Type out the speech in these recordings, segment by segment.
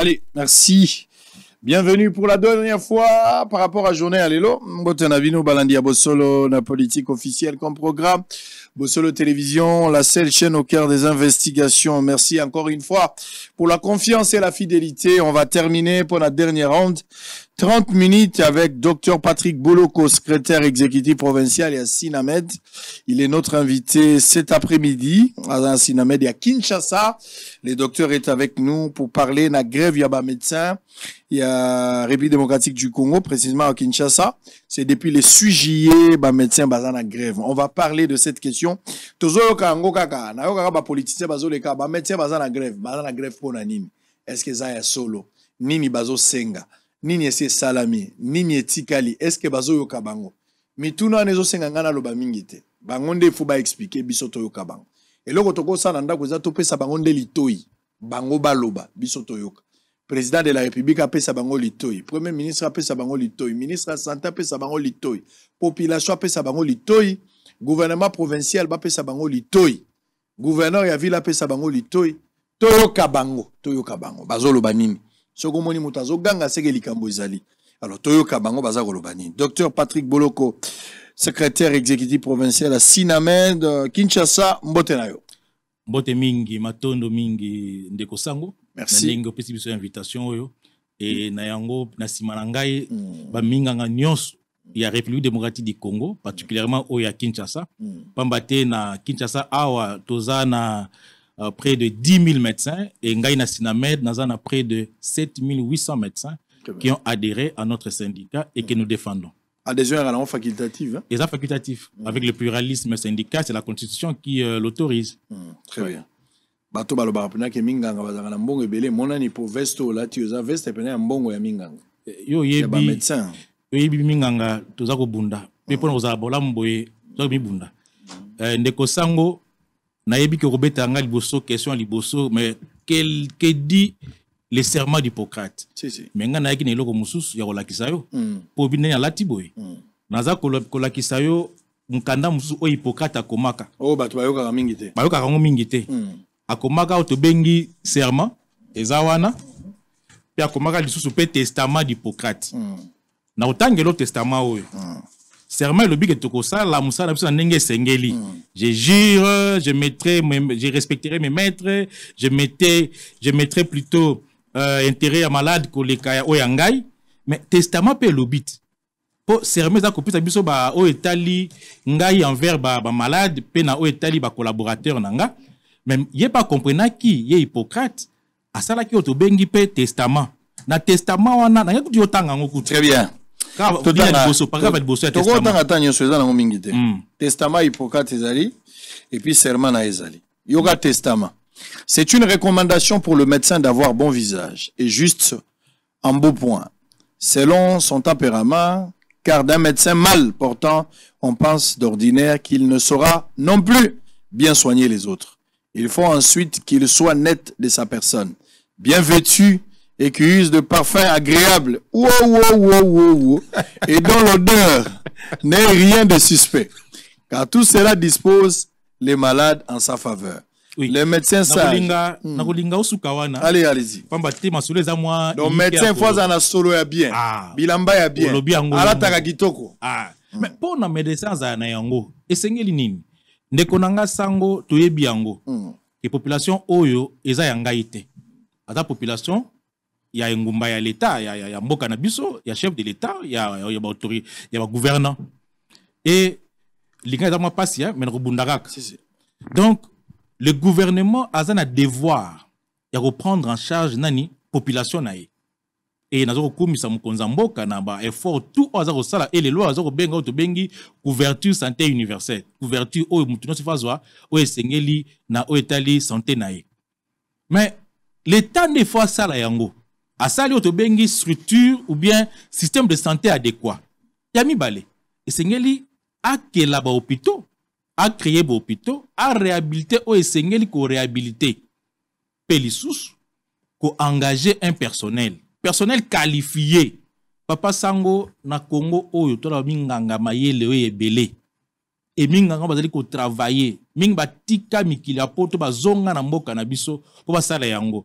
Allez, merci. Bienvenue pour la dernière fois par rapport à journée Alelo. nous, Balandia Bossolo, la politique officielle comme programme. Bossolo Télévision, la seule chaîne au cœur des investigations. Merci encore une fois pour la confiance et la fidélité. On va terminer pour la dernière ronde 30 minutes avec Dr Patrick Bouloko, secrétaire exécutif provincial et à Sinamed. Il est notre invité cet après-midi à Sinamed et à Kinshasa. Le docteur est avec nous pour parler de la grève Yaba médecin et la République démocratique du Congo, précisément à Kinshasa. C'est depuis le 6 juillet, bah, médecin a la grève. On va parler de cette question. na ba grève, grève Est-ce que ça est solo? Nini bazo senga? nini esi esalami nini etikali eske bazoyoka bango mituna wana ezosenga ngai naloba mingi te bango nde efu baexplike biso toyoka bango eloko tokosala na ndako eza topesa bango nde litoi bango baloba biso toyoka président de la république apesa bango litoi premier ministre apesa bango litoi ministre ya santé apesa bango litoi population apesa bango litoi gouvernement provincial bapesa bango litoi gouverneur ya ville apesa bango litoi toyoka bango toyoka bango bazoloba nini soki omoni moto azoganga seke likambo ezali alors toyoka bango baza kolobani. docteur patrick boloko secrétaire exécutif provincial à sinamed euh, kinshasa mbote na yo mbote matondo mingi ndeko sango merci na ndenge pesi biso invitation oyo e mm. na yango na nsima na mm. nga ya république démocratique du congo particulièrement au ya kinshasa mm. na kinshasa awa toza na euh, près de 10 000 médecins et Ngaïna Sinamed, nous a près de 7 800 médecins qui ont adhéré à notre syndicat et que nous défendons. Adhésion à la facultative. Hein? Et ça, facultatif. Mmh. Avec le pluralisme syndical, c'est la Constitution qui euh, l'autorise. Mmh, très bien. bato balobaka mpena ke minganga bazalaka na mbongo ebele monani po veste olati oza veste pene ya mbongo ya minganga eh, yo yebi minganga toza kobunda mpe mmh. mpona kozala bolamu boye toza komibunda eh, ndeko sango nayebi kobeta yanga liboso question ya liboso mais kedi le serment d'hippocrate si, si. me ngai nayaki na eloko mosusu ya kolakisa yo mpo hmm. mm. bindeni alati boye mm. naza kolakisa yo mokanda mosusu oyo hippocrate akomaka oyo oh, bato bayokaka mingi te bayokaka yango mingi te mm. akomaka oyo tobengi serment eza wana mpe akomaka lisusu mpe testament d'hippocrate mm. na kotangela o testament oyo mm. serment elobi tokosa la mosala na biso na ndenge je jure je mettrai je respecterai mes maîtres je mettais je mettrai plutôt euh, intérêt à malade koleka le kaya oyangai ngai mais testament mpe elobi te mpo serment eza kopesa biso ba oyo etali ngai envers ba, ba pe na oyo etali bacollaborateur collaborateur nga mais ye qui akomprenaki ye hippocrate asalaki oyo bengi pe testament na testament wana nangai kuti yotanga yango très bien testament c'est une recommandation pour le médecin d'avoir bon visage et juste en beau point selon son tempérament car d'un médecin mal portant on pense d'ordinaire qu'il ne saura non plus bien soigner les autres il faut ensuite qu'il soit net de sa personne bien vêtu et qui usent de parfums agréables et dont l'odeur n'est rien de suspect. Car tout cela dispose les malades en sa faveur. Les médecins savent... Hmm. Allez, allez-y. Donc, médecin, fois en solo ya bien. Ah. Bilamba ya bien. Alataka kitoko. Ah. bien. Hmm. Mais pour na médecin za na yango, ils nini? bien. nanga sango toyebi yango. Mm. Et population oyo ezayanga ya ngai population ya engumba ya l'État, ya, y a mboka na biso, a chef de l'État, ya, ya, ya y, a, bagouvernant. Et y a mwa pasi hein, me na pas si, si. donc le gouvernement a na devoir de reprendre en charge nani population na nous avons naza kokumisa nous ya mboka na baeffort tout oyo aza Et les lois, aza kobenga oyo tobengi couverture santé universelle couverture oyo motu nyonso fo azwa oyo esengeli na oyo etali santé na mais l'état nde ça asala yango asali oyo une structure ou bien système de santé adéquat ya mibale esengeli akela bahôpitau acréer bahôpitau aréhabilite oyo esengeli koréhabilite mpe lisusu koengage un personnel personnel qualifié papa sango na congo oyo tolaba minganga mayele oyo ebele eminganga dire qu'on travaille, batika tika mikila po ba zonga na mboka na biso mpo basala yango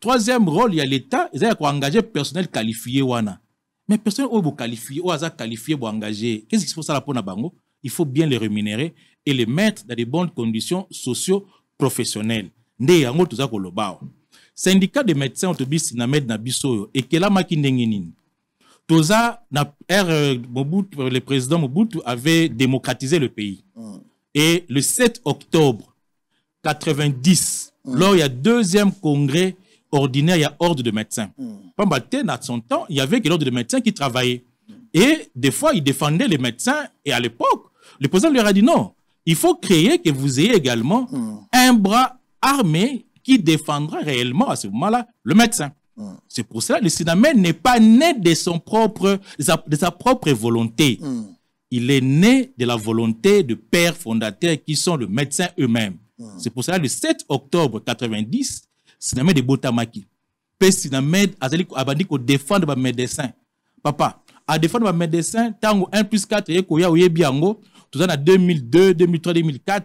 troisième rôle il y a l'État. y a à engager personnel qualifié wana mais personnel qualifié, ou oyo qualifié pour engager, qu'est-ce qu'il faut ça pour nabango? bango il faut bien les rémunérer et les mettre dans des bonnes conditions socio professionnelles nde syndicat de médecins autobus, tobi sinamed na toza na euh, euh, le président mobutu avait démocratisé le pays mm. et le 7 octobre 90 mm. lors ya deuxième congrès ordinaire, il y a ordre de médecins. Pamba hmm. dans à son temps, il y avait que l'ordre de médecins qui travaillait. Et des fois, il défendait les médecins. Et à l'époque, le président lui a dit non, il faut créer que vous ayez également hmm. un bras armé qui défendra réellement à ce moment-là le médecin. Hmm. C'est pour cela que le Sinamé n'est pas né de, son propre, de, sa, propre volonté. Il est né de la volonté de pères fondateurs qui sont le médecin eux-mêmes. C'est pour cela que le 7 octobre 90, sinamed ebotamaki mpe sinamed azali abandi kodefendre bamedecin papa adefendre bamedecin ntango 1 plus 4 ekoya oyebi yango toza na 2002 2003 2004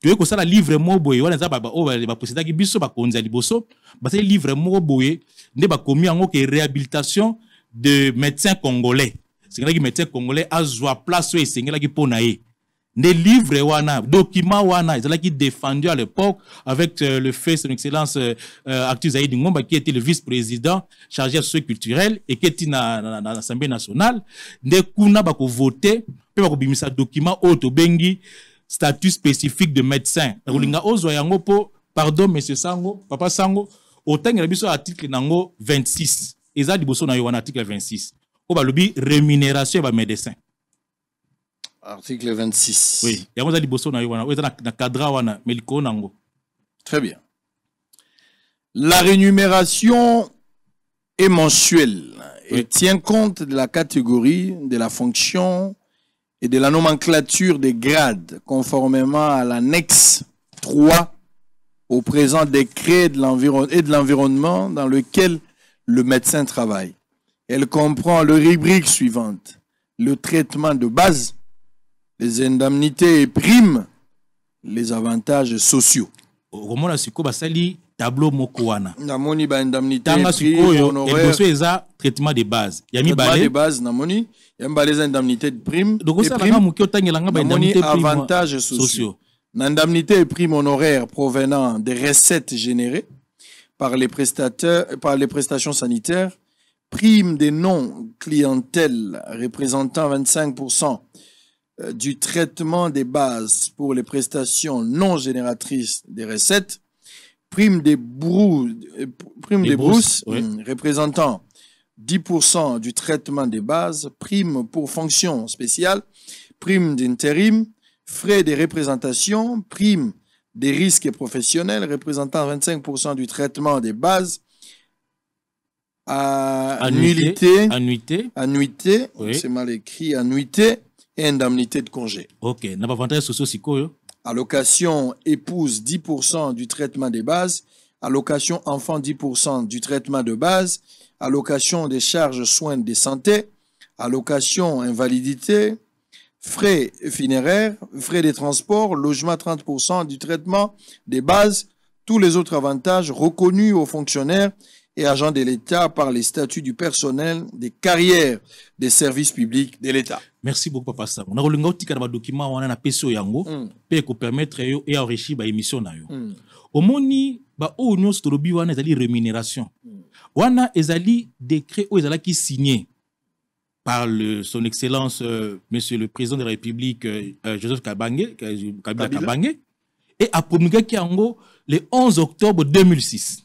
toye kosala livre moko boye wana eza oyo baposedaki biso bakonzi ya liboso basali livre moko boye nde bakomi yango ke réhabilitation de médecin congolais esengelaki médecin congolais azwa place oyo esengelaki mpo na ye des livres wana, documents wana, ils qui défendu à l'époque avec euh, le fait son excellence euh, euh Actu Ngomba qui était le vice-président chargé de ce culturels et qui était dans l'Assemblée nationale, des kuna voté voter, pe mis document statut spécifique de médecin. Linga mm. ozo pardon monsieur Sango, papa Sango, a un article 26. il y a un article 26. il rémunération médecins. Article 26. Oui, na Très bien. La rémunération est mensuelle et tient compte de la catégorie, de la fonction et de la nomenclature des grades, conformément à l'annexe 3 au présent décret de et de l'environnement dans lequel le médecin travaille. Elle comprend le rubrique suivante, le traitement de base, les indemnités et primes, les avantages sociaux. okomona sikoyo basali tableau indemnité. wana namoni baindemnitétanga Et eh, liboso eza traitement de base ya base namoni ya mibale les indemnité de prime donc osalanga moke prime. Avantages euh, sociaux L'indemnité indemnité et primes honoraires provenant des recettes générées par les, prestataires, par les prestations sanitaires prime des non clientèles représentant 25 euh, du traitement des bases pour les prestations non génératrices des recettes, prime des, brou euh, prime des, hum, représentant 10% du traitement des bases, prime pour fonction spéciale, prime d'intérim, frais des représentations, prime des risques professionnels représentant 25% du traitement des bases, annuité, annuité, annuité, c'est mal écrit, annuité, indemnité de congé. OK. N'avantages sociaux c'est quoi Allocation épouse 10% du traitement des bases. Allocation enfant 10% du traitement de base. Allocation des charges soins de santé. Allocation invalidité. Frais funéraires, frais des transports, logement 30% du traitement des bases, tous les autres avantages reconnus aux fonctionnaires et agents de l'État par les statuts du personnel des carrières des services publics de l'État. Merci beaucoup, Papa On a un document a un peso yango, mm. pour permettre et enrichir l'émission. Bah, émission na yo. Mm. Omoni ba o nyo stolobi wana ezali rémunération. Wana ezali décret qui est signé par son excellence M. Euh, monsieur le président de la République euh, euh, Joseph Kabange, Kabila, Kabange et a promulgué le 11 octobre 2006.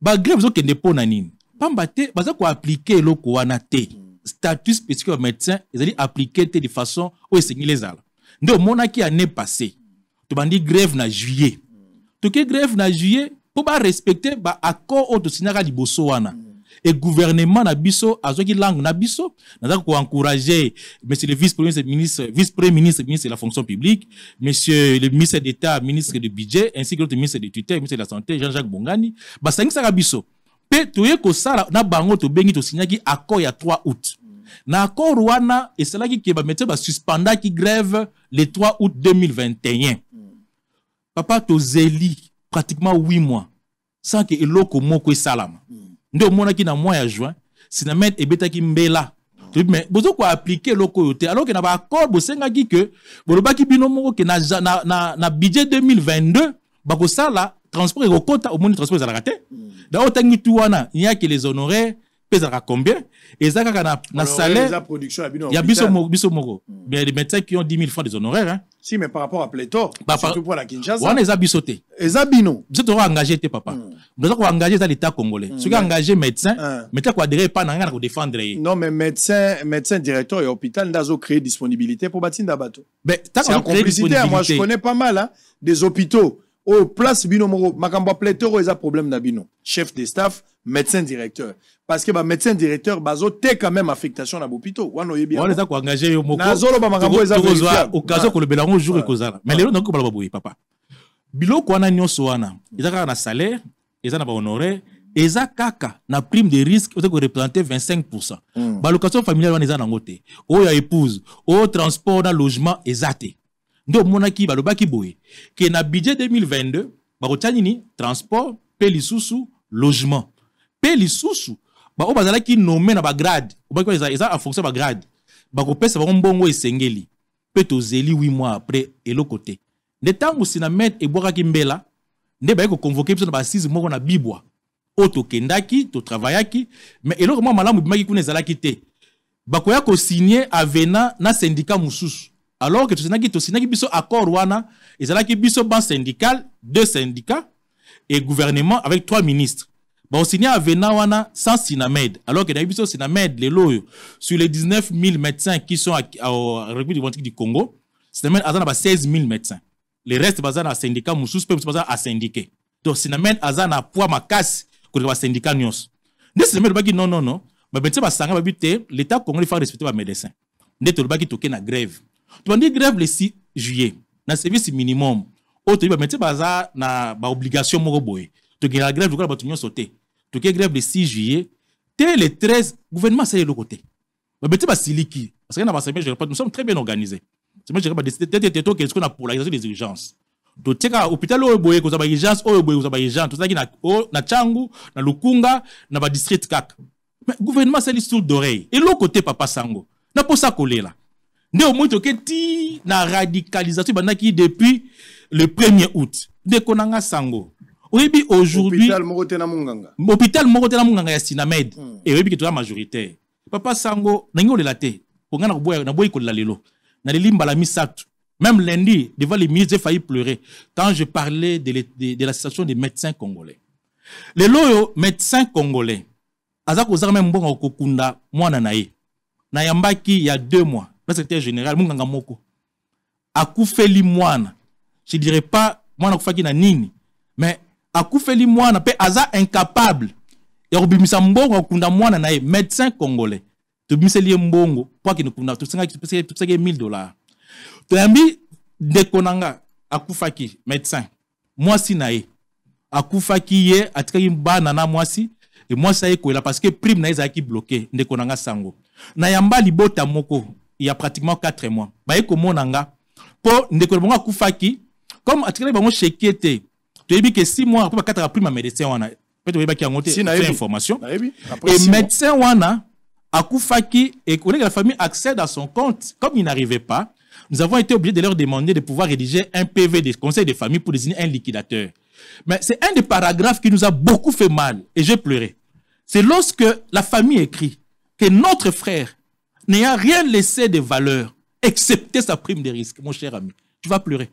bagrève ezokende mpona nini pamba te baza koaplike eloko wana te statut spécifique ya médecin ezali aplike te de façon oyo esengeli ezala nde omonaki année passé tobandi grève na juillet toke grève na juillet mpo barespecte baaccord oyo tosinaka liboso wana mm. et gouvernement Nabiso, Azoki Lang Nabiso, n'a pour encourager monsieur le vice-premier ministre, vice-premier ministre, ministre de la fonction publique, monsieur le ministre d'État, ministre du budget, ainsi que le ministre de tutelle, ministre de la santé, Jean-Jacques Bongani, Basangi biso. Pe toye ko sala na bango to bengi to signaki accord ya 3 août. Na accord wana et cela qui va mettre ba suspenda qui grève le 3 août 2021. Papa to zeli pratiquement 8 mois sans que comme moko salama. Mm nde omonaki na mois ya juin sinamètre ebetaki mbela mais bozokoka aplike appliquer oyo alors que na baaccord bosengaki ke bolobaki bino moko ke na, na, na, na budget 2022 sala transport e au omoni transport ezalaka te da otangi tu wana il y a que les honoraires ezalaka combien eza kaka na, na salaire ya biso, biso moko hmm. mais les médecins qui ont 10 000 francs des honoraires hein. si mais par rapport à pléthore bah, surtout pour la Kinshasa wana eza biso te eza bino biso tokoengage te papa mm. koengage eza l'état congolais mm. soki engage médecin mm. médecin koadere epa na ngai na kodefendre ye eh. non mais médecin médecin directeur ya hôpital nde azocréer disponibilité mpo batinda bato complicité moi je connais pas mal hein, des hôpitaux oyo oh, place bino moko makambo ya pléthore oyo oh, eza problème na bino chef de staff médecin directeur parce que bah, médecin directeur quand même affectation na bopito wana oyebiaeza koengage yo mokonazoloba makambo cas okasion le belango jour ekozala mais lelo nakoki kobala baboye papa biloko wana nyonso wana eza kaka na salaire eza na honoré eza kaka na prime de risque oza représenter 25 pourcent hmm. bah, location balocation familiale wana eza nango te oyo oh, ya épouse oyo oh, transport na logement eza te nde omonaki balobaki boye ke na budget 2022 bakotia ni transport mpe lisusu logement mpe lisusu baoyo bazalaki nome na bagrade za eza en fonction ba ko pesa ba mbongo esengeli to zeli 8 mois après côté. et eloko te nde ntango boka ki mbela ba ko convoquer biso na basise moko na bibwa oyo tokendaki totravayaki me eloko mwa malamu ebimaki kuna ezalaki te bakoya signer avena na syndicat mosusu alors que tu ke tosignaki tosignaki biso accord wana ki biso ban syndical deux syndicats et gouvernement avec trois ministres baosinya avena wana sans sinamed alors que nayebi biso sinamed lelo euh, sur les 19 000 médecins qui sont au république du congo sinamed a na 16 000 médecins le reste baza le syndicat mosusu c'est pas à syndiquer. donc sinamed aza na poids makasi syndicat basyndicat syndicat nde sinamed dit non non non bamédecin basanga babi que l'état congolais ne respecte bamédecin il y a na grève dire grève le 6 juillet un service minimum Autre, toyebi bamédecin a na obligation moko tokende na grève lokola bato nyonso te toke grève le 6 juillet te le 13 gouvernement asali eloko te babete basiliki basaki na baassemblée générale nous sommes très bien organisés assemblée générale badécide te tete tokende pour la polarisation des urgences totie kaka hôpital oyo boye kozwa baurgence oyo urgences, tout ça qui na, na Changu, na lukunga na district kaka mais gouvernement c'est sourde d'oreille l'autre côté, papa sango na au kolela nde omoi toke que na radicalisation ebandaki depuis le 1er août ndeko a sango oyebi aujourd'hui hôpital moko te na monganga ya sinamed hmm. oyebi ke toza majorité. papa sango nangi olela te po ngai naboyi kolela lelo naleli mbala misato même lundi devant les ministres j'ai failli pleurer quand je parlais de, de, de la situation des médecins congolais Les loyo médecins congolais bon même me mbongo kokunda mwana na il y a deux mois na général Munganga moko les moines. je dirais pas pas akufaki na nini mais akufeli mwana pe aza incapable ya msa mbongo akunda mwana na médecin congolais tobimiseli ye mbongo mpo akende kunda topesaki 1000 dollar To ndeko na akufaki médecin mwasi na ye akufaki ye atika bana na mwasi et mwasi quoi là parce que prime na bloqué de bloke sango. na yamba sango moko il y ya pratiquement 4 mois Ba komona nga Po ndeko na bango akufaki comme atika bango sheki tu as dit que six mois tu as prime ma médecin qu'il y a une te information et médecin wana akufaki et que la famille accède à son compte comme il n'arrivait pas nous avons été obligés de leur demander de pouvoir rédiger un PV des conseils de famille pour désigner un liquidateur. Mais c'est un des paragraphes qui nous a beaucoup fait mal et j'ai pleuré. C'est lorsque la famille écrit que notre frère n'a rien laissé de valeur, excepté sa prime de risque, mon cher ami, tu vas pleurer.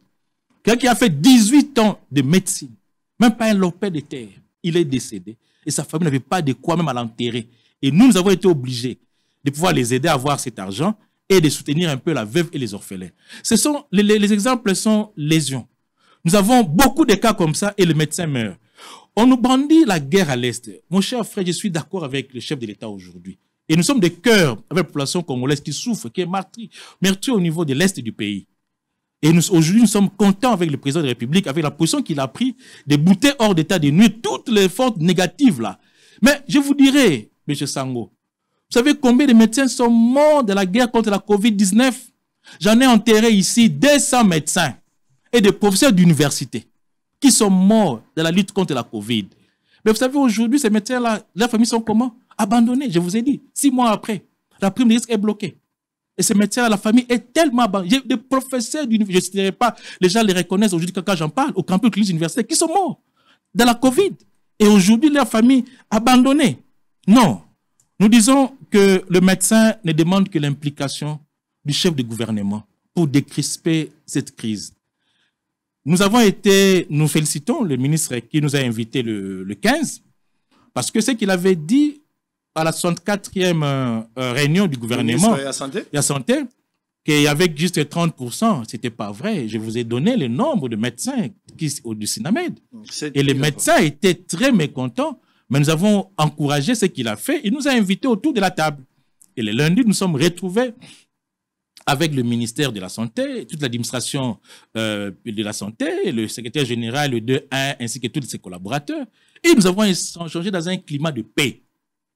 Quelqu'un qui a fait 18 ans de médecine, même pas un lopin de terre, il est décédé. Et sa famille n'avait pas de quoi même à l'enterrer. Et nous, nous avons été obligés de pouvoir les aider à avoir cet argent et de soutenir un peu la veuve et les orphelins. Ce sont, les, exemples sont lésions. Nous avons beaucoup de cas comme ça et le médecin meurt. On nous brandit la guerre à l'Est. Mon cher frère, je suis d'accord avec le chef de l'État aujourd'hui. Et nous sommes des cœurs avec la population congolaise qui souffre, qui est martyre, au niveau de l'Est du pays. Et aujourd'hui, nous sommes contents avec le président de la République, avec la position qu'il a prise, de bouter hors d'état de nuit toutes les forces négatives là. Mais je vous dirai, M. Sango, vous savez combien de médecins sont morts de la guerre contre la COVID-19 J'en ai enterré ici 200 médecins et des professeurs d'université qui sont morts de la lutte contre la COVID. Mais vous savez, aujourd'hui, ces médecins-là, leurs familles sont comment Abandonnées. je vous ai dit, six mois après. La prime de risque est bloquée. Et ces médecins, à la famille est tellement abandonné. des professeurs d'université, je ne pas, les gens les reconnaissent aujourd'hui quand j'en parle, au campus de universitaire, qui sont morts de la COVID. Et aujourd'hui, leur famille abandonnée. Non. Nous disons que le médecin ne demande que l'implication du chef de gouvernement pour décrisper cette crise. Nous avons été, nous félicitons le ministre qui nous a invités le, le 15, parce que ce qu'il avait dit à la 64e euh, euh, réunion du gouvernement, il santé, qu'il y avait juste 30%, c'était pas vrai. Je vous ai donné le nombre de médecins qui, au du Sinamède. Et les médecins étaient très mécontents, mais nous avons encouragé ce qu'il a fait. Il nous a invités autour de la table. Et le lundi, nous sommes retrouvés avec le ministère de la Santé, toute l'administration euh, de la Santé, le secrétaire général, le 2-1, ainsi que tous ses collaborateurs. Et nous avons échangé dans un climat de paix.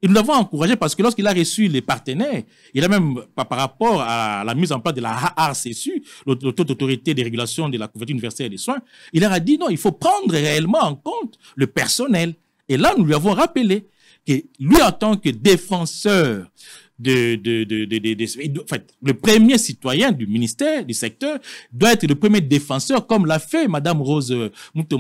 Et nous l'avons encouragé parce que lorsqu'il a reçu les partenaires, il a même, par rapport à la mise en place de la HARCSU, l'autorité de régulation de la couverture universelle des soins, il leur a dit non, il faut prendre réellement en compte le personnel. Et là, nous lui avons rappelé que lui, en tant que défenseur de, de, de, de, en fait, le premier citoyen du ministère, du secteur, doit être le premier défenseur, comme l'a fait Madame Rose euh,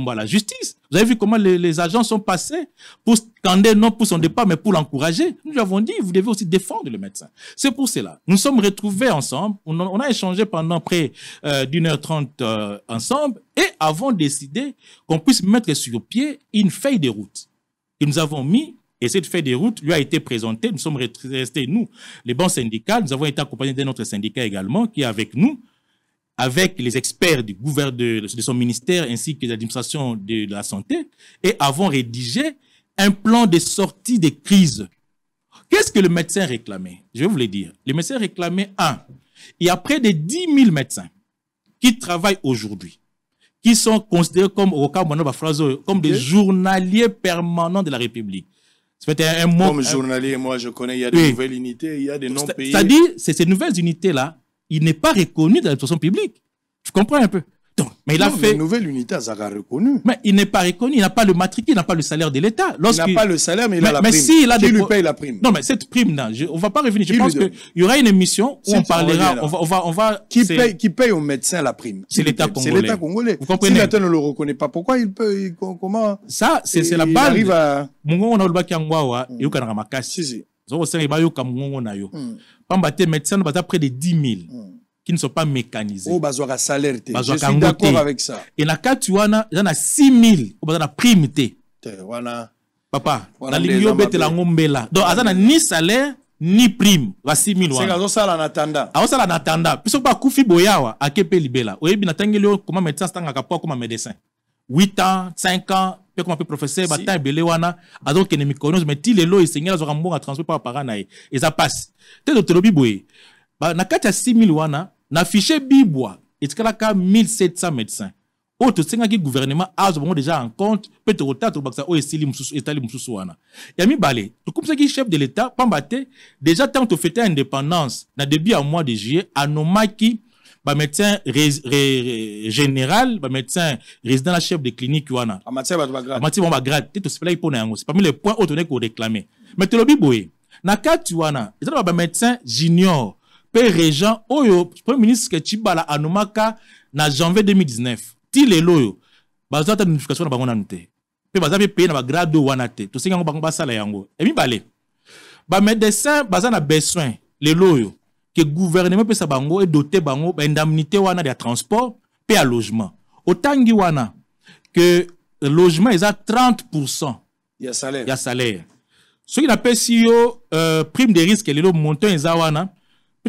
à la justice. Vous avez vu comment les, agents sont passés pour scander, non pour son départ, mais pour l'encourager. Nous lui avons dit, vous devez aussi défendre le médecin. C'est pour cela. Nous sommes retrouvés ensemble. On, a échangé pendant près euh, d'une heure trente euh, ensemble et avons décidé qu'on puisse mettre sur pied une feuille de route que nous avons mis et cette feuille de route lui a été présentée. Nous sommes restés, nous, les bons syndicales. Nous avons été accompagnés d'un autre syndicat également qui est avec nous, avec les experts du gouvernement de, son ministère ainsi que l'administration de, la santé, et avons rédigé un plan de sortie des crises. Qu'est-ce que le médecin réclamait Je vais vous le dire. Le médecin réclamait, un, il y a près de 10 000 médecins qui travaillent aujourd'hui, qui sont considérés comme, comme des journaliers permanents de la République. Comme euh, journalier, moi, je connais, il y a des nouvelles unités, il y a des non pays. cest C'est-à-dire, ces nouvelles unités-là, il n'est pas reconnu dans la publique. Tu comprends un peu mais il non, a fait. Une nouvelle unité a reconnue. Mais il n'est pas reconnu. Il n'a pas le matricule, il n'a pas le salaire de l'État. Lorsqu'il Il n'a pas le salaire, mais il a la mais prime. Si il a Qui lui paye la prime Non, mais cette prime, là, on va pas revenir. Je Qui pense qu'il y aura une émission où on parlera. On va, on va, on Qui, paye, qui paye aux médecins la prime C'est l'État congolais. C'est l'État congolais. Vous comprenez Si l'État ne le reconnaît pas, pourquoi il peut. Comment Ça, c'est la balle. Il arrive à. Mungongo na olobaki yango awa hmm. Si na makasi ozokosenga ebayoka mongongo na yo hmm. pamba te médecin no baza près de 10 000 qui ne sont pas mécanisés. Oh, bazwaka salaire te. Bazwaka Je suis d'accord avec ça. Et na kati wana, il y en a 6000, ou bazana prime te. Te, wana. Papa, na lingi yo betela ngombela. Donc, azana ni salaire, ni prime ba 6000 wana. Seka azosala na tanda. Azosala na tanda. Piso ba kufi boyawa, akepe libela. Oyebi na tangeli yo, koma médecin stangaka po koma médecin. 8 ans, 5 ans, mpe koma mpe professeur bata ebele wana azokende mikonos mai ti lelo esengeli azwaka mbongo ya transport mpo apara na ye eza mpasi te to telobi boye na kati ya 6000 wana na fiche bibwa etikalaka 1700 médecins oyo tosengaki guvernema azwa bango déjà en compte mpe tokotala tokobakisa oyo esili mosusu etali mosusu wana ya mibale tokumisaki chef de l'état pamba te déjà ntango tofeta indépendance na début ya mois de juillet anomaki bamédecin général bamédecin résident na chef de clinique wana amatière bango bagrade te tosepelaki mpo na yango c'est parmi les points oyo tonaki koréclame mais tolobi boye na kati wana eza na babamédecin junior mpe régent oyo premier ministre chibala anumaka na janvier 2019 ti lelo Basa ta notification na bango na te pe baza mpe peye na bagrade wana te tosengi yango bango basala yango bale. Ba bamédecin basa na besoin leloyo que ke gouvernement sa bango doté bango baindemnité wana de transport pe ya logement tangi wana que logement eza 30 ya salaire, ya salaire. soki si yo euh, prime de risque lelo montant eza wana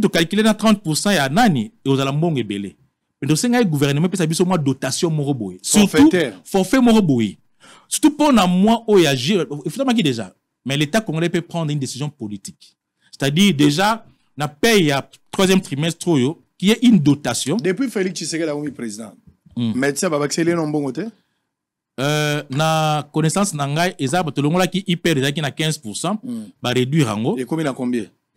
tokalkile na 30 ya nani mais mais ebele pas le gouvernement epesa biso moi dotation moroboui surtout forfait moko boye surtout pour na oh, il oyo agir qui déjà mais l'état congolais peut prendre une décision politique c'est-à-dire déjà na paye ya troisième trimestre oyo oh, qui est une dotation depuis félix tshisekedi comme président hmm. mais médecin va accélérer mbongo bon Euh, na connaissance na ngai eza qui qui hyper ezalaki na 15 hmm. en haut. et combien à combien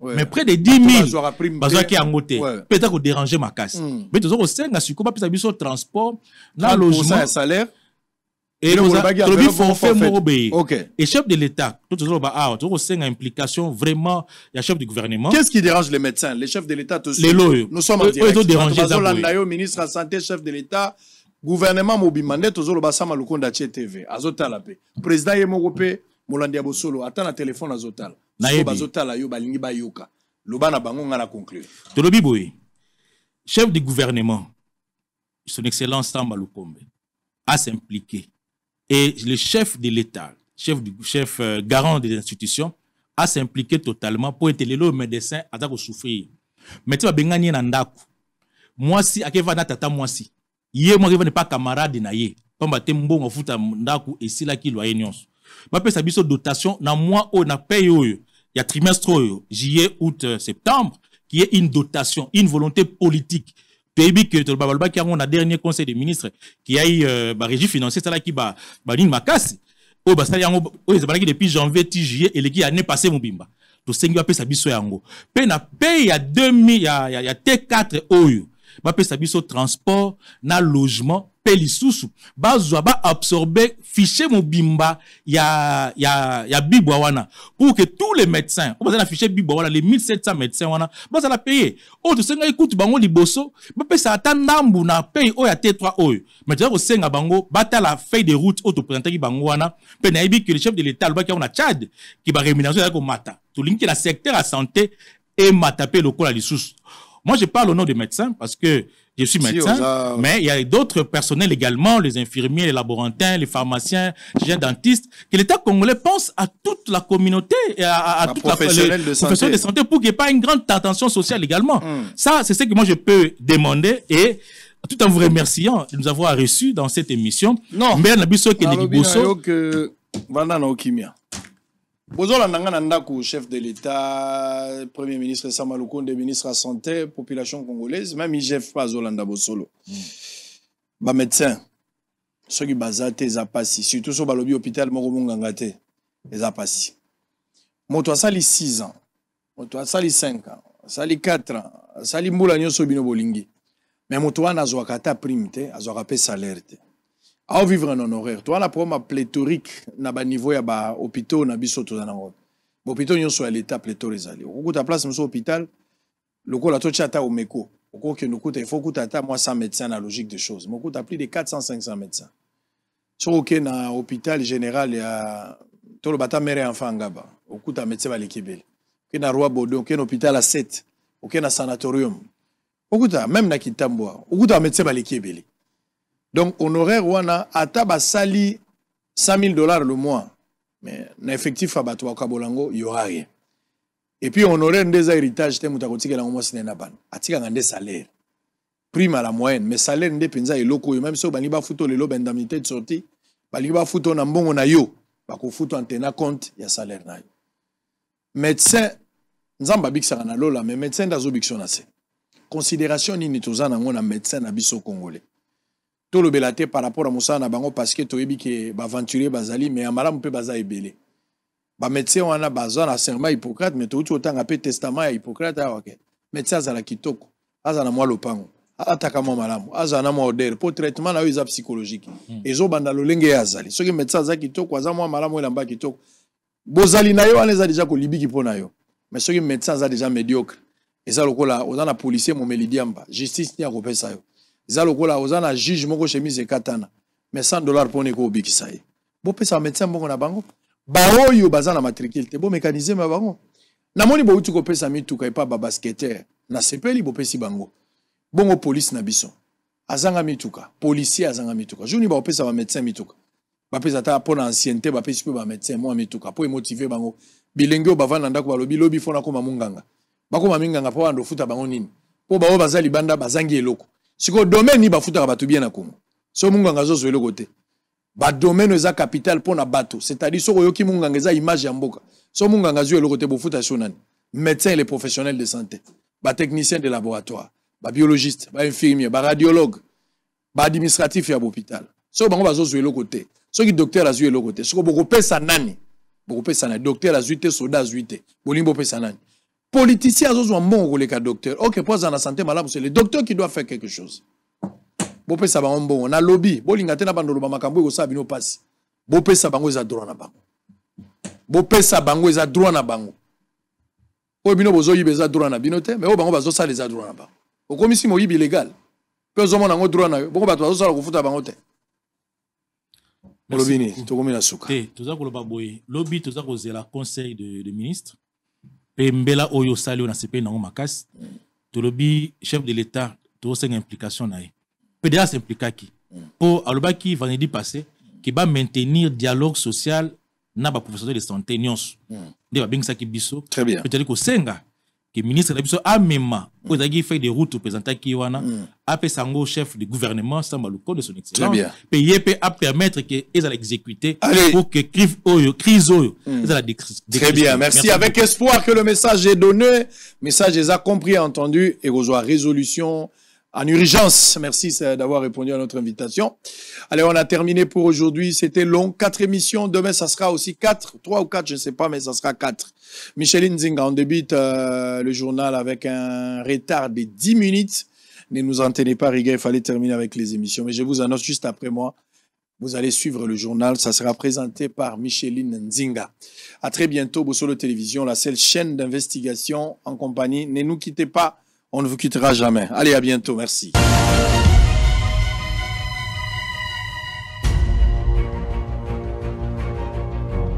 mais près de 10 000 bazwaki yango te au sein de ce mpe toza kosenga sikoyo sur le transport salaire. na logementtolobi forfait faire boye et chef de l'état to tozoloba awa ah, toza une implication vraiment a chef du gouvernement qu'est ce qui dérange les médecins les chefs de l'état Nous sommes tous lelo oyo ezoderange ezolanda le ministre la santé chef de l'état gouvernement mobima nde tozoloba sama lokonda tie tv azotala mpe président ye molandi ya bosolo téléphone na Zotal. Na soki bazotala ayo balingi bayoka loba na bango ngai conclure tolobi boye chef du gouvernement son excellence Samba Lukombe a s'impliquer et le chef de l'État, chef du chef euh, garant des institutions, a s'impliqué totalement pour être le médecin à ta souffrir. Mais tu vas bengani na ndaku. Moi si akeva na tata moi si. Yé moi ne pas camarade na yé. Pamba te mbongo futa ndaku et qu'il ki bapesa biso dotation na mois oyo na paye y ya trimestre oyo juillet août euh, septembre qui est une dotation une volonté politique toyebi ke toloba balobaki yango na dernier conseil des ministres qui a ai euh, barégie financier esalaki banini bah, makasi oyo basali yango oyo ezalaki depuis janvier ti juillet a année passé mobimba tosengi bapesa biso yango Pe na paye ya a ya, y a t4 oyo pesa biso transport na logement mpe lisusu bazwa fiché mou mobimba ya, ya, ya bibwa wana pour que tous les médecins ou baza na bibwa wana les 1700 médecins wana bazala paye oyo oh, senga écoute bango liboso pesa ata ndambu na paye oh, o ya t3 Ma me o senga bango la feuille de route oh, présenter ki bango wana na nayebi que le chef de l'état ki on wana tchad ba barémunération ko mata. tolingi linki la secteur à santé et le col à lisusu moi, je parle au nom des médecins parce que je suis médecin, mais il y a d'autres personnels également, les infirmiers, les laborantins, les pharmaciens, les dentistes, que l'État congolais pense à toute la communauté et à, toute la personne de, santé. pour qu'il n'y ait pas une grande attention sociale également. Hmm. Ça, c'est ce que moi, je peux demander et tout en vous remerciant de nous avoir reçus dans cette émission. Non. bozolanda nga na ndako chef de l'état premier ministre sama lukonde ministre ya santé population congolaise même igf mpe azolanda bosolo mm. bamédecin soki baza te eza mpasi surtout so balobi hôpital moko monganga te eza mpasi moto asali 6 ans moto asali 5 ans asali 4 ans asali mbula nyonso bino bolingi me moto wana azwaka ata prime te azwaka mpe salaire te Au vivre en honoraire, toi la problème pléthorique na ba niveau ya ba hôpitaux na biso to na ngo. hôpital hôpitaux nyonso l'état l'état pléthore ezali. ta place mso hôpital le meko. to chata omeko. nous coûte il faut kuta ta moi 100 médecins la logique des choses. ta plus de 400 500 médecins. sur ok na hôpital général ya tout le bata mère enfant ngaba. ta médecin ba lekebele. Ke na roi Bodon ke na hôpital à 7. Oke na sanatorium. ta, même na kitambwa. ta médecin ba donc honoraire wana ata sali 100 000 dollars le mois mais na effectif à bato kabolango, il y aura rien et puis honoraire nde eza héritage te moto akotikelango mwasi na ye na bana atikanga nde salaire prime à la moyenne mais salaire nde et locaux oyo même soki balingi bafuta lelo baindemnité de sortie balingi futo na mbongo na yo en antena compte ya salaire na yo médecin nzamba abikisaka na lola mais médecin nde azobikisa na se considération ni toza nango médecin na biso congolais tolobela te par rapport ya mosala na bango parce que toyebi ke baventurier bazali mais ya malamu mpe baza ebele bamédecin wana baza na serment hippocrate mais touti kotanga mpe testament ya hippocrate awake médecin azala kitoko aza na mwa lopango ataka mwa malamu aza na mwa odere mpo traitement na oyo eza psychologique mm. ezobanda lolenge ye azali soki médecin aza kitoko aza mwa malamu elamba kitoko bozali na ye wana eza deja kolibiki mpo na yo mais soki médecin aza deja médiocre eza lokola oza na policier momeli diamba justice nde akopesa yo eza lokola oza na juge moko chemise ekatana mais 100 dollar mpo na ekobikisa ye bopesa bamédecin mbongo na bango baoyo baza na matricule te bomekanise ma bango namoni bouti kopesa mituka epa babasketere nasepeli bopesi bango bongo polisi na biso azanga mituka polisier azanga mituka journi baopesa bamédecin mituka bapesa ata mpo na ancienneté bapesi mpe bamédecin mwa mituka mpo emotive bango bilenge oyo bavanda na ndako balobi lobi mpo nakoma monganga bakoma minganga mpo bandofuta bango nini mpo baoyo baza libanda bazangi eloko sikoyo domaine bafutaka bato bien na kongo so monganga azozwa eloko te badomaine eza capital mpo na bato c'est-à-dire soki oyoki monganga eza image ya mboka so monganga azwi eloko te bofuta so nani médecin le professionnel de santé batechnicien de laboratoire babiologiste bainfirmier baradiologue baadministratif ya bopital soki bango bazozwa eloko te soki docteur azwi eloko te soki bokopesa nani bokopesa nani docteur azwi te soda azwi te bolingi bopesa nani politicien azozwa mbongo koleka docteur ok mpo la santé malade malamu c'est le docteur qui doit faire quelque chose bon bopesa bango mbongo na lobi bolinga te na bandoloba makambo ekosala bino mpasi bopesa bango eza droit na bango ça bango eza droit na bango oyo oh, bino bozoyiba eza droit na bino te mais oyo oh, bango bazo bazosala eza droit na au commissaire moyibi illégal mpe ozomona yango droit na yo bongo bato ko kofuta bango te to olobi nini tokomi na suka te eh, toza koloba boye za ko zela conseil de, de ministre pe mbela oyo sali na sepe nango makasi tolobi chef de l'état une implication na ye pour implikaki po alobaki vendredi passé ke maintenir dialogue social na professeur de santé nyonso hmm. nde babengisaki biso etali senga que ministre na biso amema des routes routes mm. au président opesentaki a apesa sango chef de gouvernement samba de son excellence Et pour permettre qu'ils ke ezala exécuter pour que crise oyo crise oyo mm. ezala très bien merci, avec espoir que le message est donné message est compris entendu et ekozwa résolution en urgence. Merci euh, d'avoir répondu à notre invitation. Allez, on a terminé pour aujourd'hui. C'était long. Quatre émissions. Demain, ça sera aussi quatre. Trois ou quatre, je ne sais pas, mais ça sera quatre. Micheline Nzinga, on débute euh, le journal avec un retard de dix minutes. Ne nous en tenez pas, Riga. il fallait terminer avec les émissions. Mais je vous annonce juste après moi, vous allez suivre le journal. Ça sera présenté par Micheline Nzinga. À très bientôt, Bossolo Télévision, la seule chaîne d'investigation en compagnie. Ne nous quittez pas. On ne vous quittera jamais. Allez, à bientôt. Merci.